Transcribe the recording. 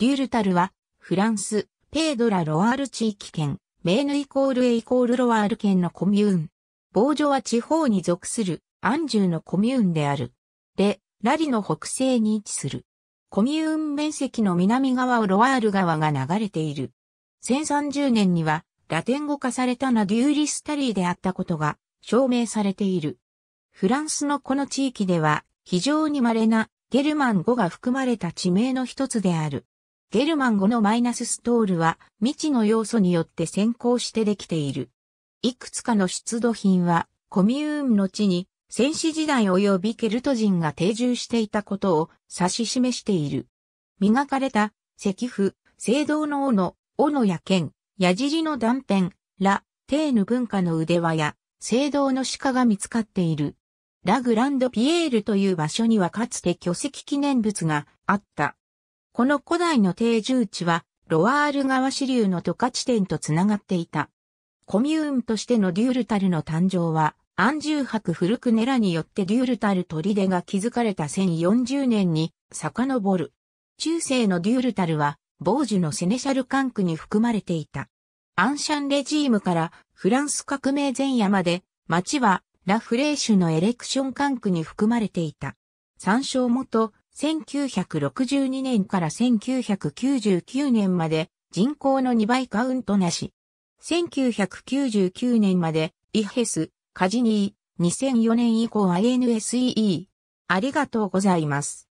デュルタルは、フランス、ペードラ・ロワール地域圏、メーヌイコールエイコールロワール県のコミューン。ボージョは地方に属する、アンジュのコミューンである。レ、ラリの北西に位置する。コミューン面積の南側をロワール川が流れている。1030年には、ラテン語化されたナデューリスタリーであったことが証明されている。フランスのこの地域では非常に稀なゲルマン語が含まれた地名の一つである。ゲルマン語のマイナスストールは未知の要素によって先行してできている。いくつかの出土品はコミューンの地に戦士時代及びケルト人が定住していたことを指し示している。磨かれた石符、聖堂の斧、斧や剣、矢尻の断片、ラ、テーヌ文化の腕輪や聖堂の鹿が見つかっている。ラグランドピエールという場所にはかつて巨石記念物があった。この古代の定住地は、ロワール川支流の渡河地点とつながっていた。コミューンとしてのデュールタルの誕生は、アンジュ博古くネラによってデュールタル砦が築かれた1040年に遡る。中世のデュールタルは、傍受のセネシャル管区に含まれていた。アンシャンレジームからフランス革命前夜まで、町はラフレーシュのエレクション管区に含まれていた。参照元、1962年から1999年まで人口の2倍カウントなし。1999年までイヘス、カジニー、2004年以降 INSEE。ありがとうございます。